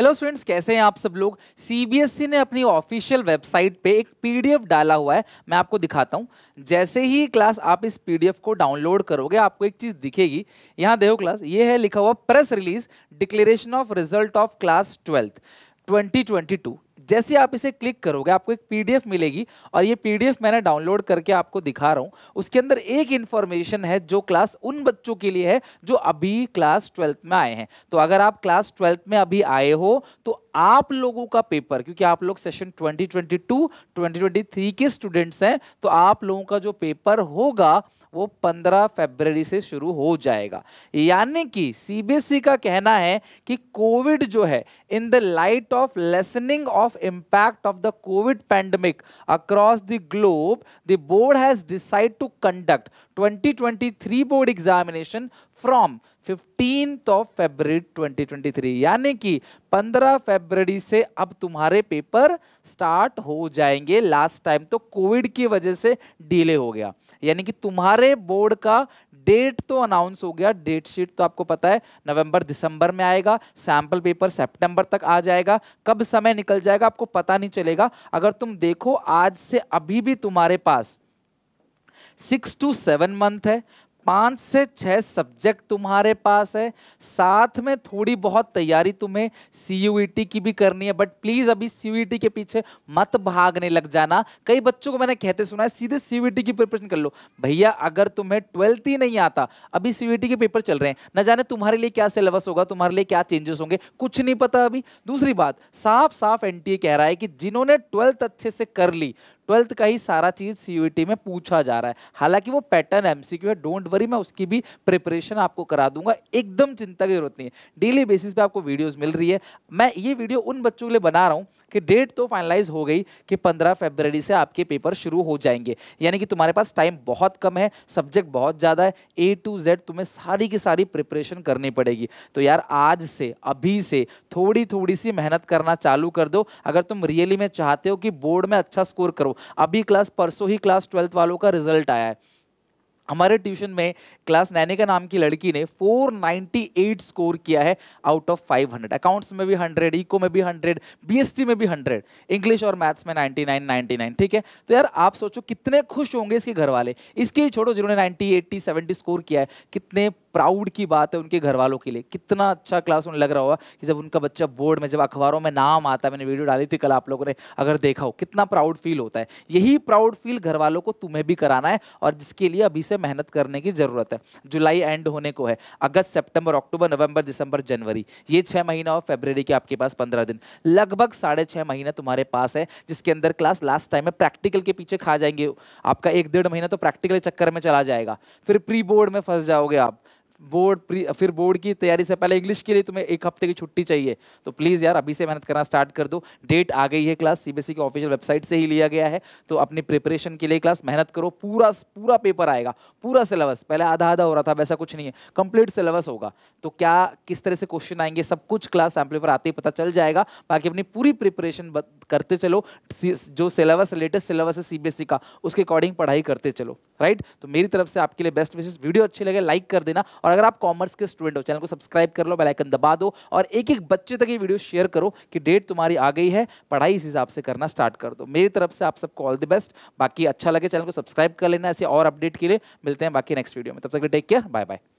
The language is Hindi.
हेलो स्टूडेंट्स कैसे हैं आप सब लोग सीबीएसई e ने अपनी ऑफिशियल वेबसाइट पे एक पीडीएफ डाला हुआ है मैं आपको दिखाता हूँ जैसे ही क्लास आप इस पीडीएफ को डाउनलोड करोगे आपको एक चीज़ दिखेगी यहाँ देखो क्लास ये है लिखा हुआ press release declaration of result of class twelfth 2022 जैसे आप इसे क्लिक करोगे आपको एक पीडीएफ मिलेगी और ये पीडीएफ मैंने डाउनलोड करके आपको दिखा रहा हूँ उसके अंदर एक इन्फॉर्मेशन है जो क्लास उन बच्चों के लिए है जो अभी क्लास ट्वेल्थ में आए हैं तो अगर आप क्लास ट्वेल्थ में अभी आए हो तो आप लोगों का पेपर क्योंकि आप लोग सेशन 2022, 2023 के स्टूडेंट्स हैं तो आप लोगों का जो पेपर होगा वो 15 फरवरी से शुरू हो जाएगा यानी कि सीबीएसई e का कहना है कि कोविड जो है in the light of lessening of impact of the covid pandemic across the globe the board has decide to conduct 2023 board examination from fifteen of February 2023 यानी कि 15 फरवरी से अब तुम्हारे पेपर स्टार्ट हो जाएंगे लास्ट टाइम तो कोविड की वजह से डिले हो गया यानी कि तुम्हारे बोर्ड का डेट तो अनाउंस हो गया डेट शीट तो आपको पता है नवंबर दिसंबर में आएगा सैम्पल पेपर सितंबर तक आ जाएगा कब समय निकल जाएगा आपको पता नहीं चलेगा अगर तुम देखो आज से अभी भी तुम्हारे पास सिक्स टू सेवन मंथ है पांच से छह सब्जेक्ट तुम्हारे पास है साथ में थोड़ी बहुत तैयारी तुम्हें सी e की भी करनी है बट प्लीज़ अभी सी e के पीछे मत भागने लग जाना कई बच्चों को मैंने कहते सुना है सीधे सी e की प्रिपरेशन कर लो भैया अगर तुम्हें ट्वेल्थ ही नहीं आता अभी सी के पेपर चल रहे हैं न जाने तुम्हारे लिए क्या सिलेबस होगा तुम्हारे लिए क्या चेंजेस होंगे कुछ नहीं पता अभी दूसरी बात साफ साफ एन कह रहा है कि जिन्होंने ट्वेल्थ अच्छे से कर ली ट्वेल्थ का ही सारा चीज़ सी में पूछा जा रहा है हालांकि वो पैटर्न एम है डोंट वरी मैं उसकी भी प्रिपरेशन आपको करा दूंगा एकदम चिंता की जरूरत नहीं है डेली बेसिस पे आपको वीडियोस मिल रही है मैं ये वीडियो उन बच्चों के लिए बना रहा हूँ कि डेट तो फाइनलाइज हो गई कि 15 फरवरी से आपके पेपर शुरू हो जाएंगे यानी कि तुम्हारे पास टाइम बहुत कम है सब्जेक्ट बहुत ज़्यादा है ए टू जेड तुम्हें सारी की सारी प्रिपरेशन करनी पड़ेगी तो यार आज से अभी से थोड़ी थोड़ी सी मेहनत करना चालू कर दो अगर तुम रियली में चाहते हो कि बोर्ड में अच्छा स्कोर करो अभी क्लास परसों ही क्लास ट्वेल्थ वालों का रिजल्ट आया है हमारे ट्यूशन में क्लास नैने का नाम की लड़की ने 498 स्कोर किया है आउट ऑफ 500 अकाउंट्स में भी 100 इको में भी 100 बीएसटी में भी 100 इंग्लिश और मैथ्स में 99 99 ठीक है तो यार आप सोचो कितने खुश होंगे इसके घर वाले इसके ही छोड़ो जिन्होंने 90 80 70 स्कोर किया है कितने प्राउड की बात है उनके घर वालों के लिए कितना अच्छा क्लास उन्हें लग रहा होगा कि जब उनका बच्चा बोर्ड में जब अखबारों में नाम आता है मैंने वीडियो डाली थी कल आप लोगों ने अगर देखा हो कितना प्राउड फील होता है यही प्राउड फील घर वालों को तुम्हें भी कराना है और जिसके लिए अभी से मेहनत करने की ज़रूरत है जुलाई एंड होने को है अगस्त सेप्टेम्बर अक्टूबर नवंबर दिसंबर जनवरी ये छः महीना और फेबररी के आपके पास पंद्रह दिन लगभग साढ़े छः महीना तुम्हारे पास है जिसके अंदर क्लास लास्ट टाइम में प्रैक्टिकल के पीछे खा जाएंगे आपका एक डेढ़ महीना तो प्रैक्टिकल चक्कर में चला जाएगा फिर प्री बोर्ड में फंस जाओगे आप बोर्ड फिर बोर्ड की तैयारी से पहले इंग्लिश के लिए तुम्हें एक हफ्ते की छुट्टी चाहिए तो प्लीज़ यार अभी से मेहनत करना स्टार्ट कर दो डेट आ गई है क्लास सीबीएसई e की ऑफिशियल वेबसाइट से ही लिया गया है तो अपनी प्रिपरेशन के लिए क्लास मेहनत करो पूरा पूरा पेपर आएगा पूरा सिलेबस पहले आधा आधा हो रहा था वैसा कुछ नहीं है कंप्लीट सिलेबस होगा तो क्या किस तरह से क्वेश्चन आएंगे सब कुछ क्लास सैम्पल पर आते ही पता चल जाएगा बाकी अपनी पूरी प्रिपरेशन करते चलो जो सिलेबस लेटेस्ट सिलेबस है सीबीएसई e का उसके अकॉर्डिंग पढ़ाई करते चलो राइट तो मेरी तरफ से आपके लिए बेस्ट विशेष वीडियो अच्छी लगे लाइक कर देना और अगर आप कॉमर्स के स्टूडेंट हो चैनल को सब्सक्राइब कर लो बेलाइकन दबा दो और एक एक बच्चे तक ये वीडियो शेयर करो कि डेट तुम्हारी आ गई है पढ़ाई इस हिसाब से करना स्टार्ट कर दो मेरी तरफ से आप सबको ऑल द बेस्ट बाकी अच्छा लगे चैनल को सब्सक्राइब कर लेना ऐसे और अपडेट के लिए मिलते हैं बाकी नेक्स्ट वीडियो में तब तक टेक केयर बाय बाय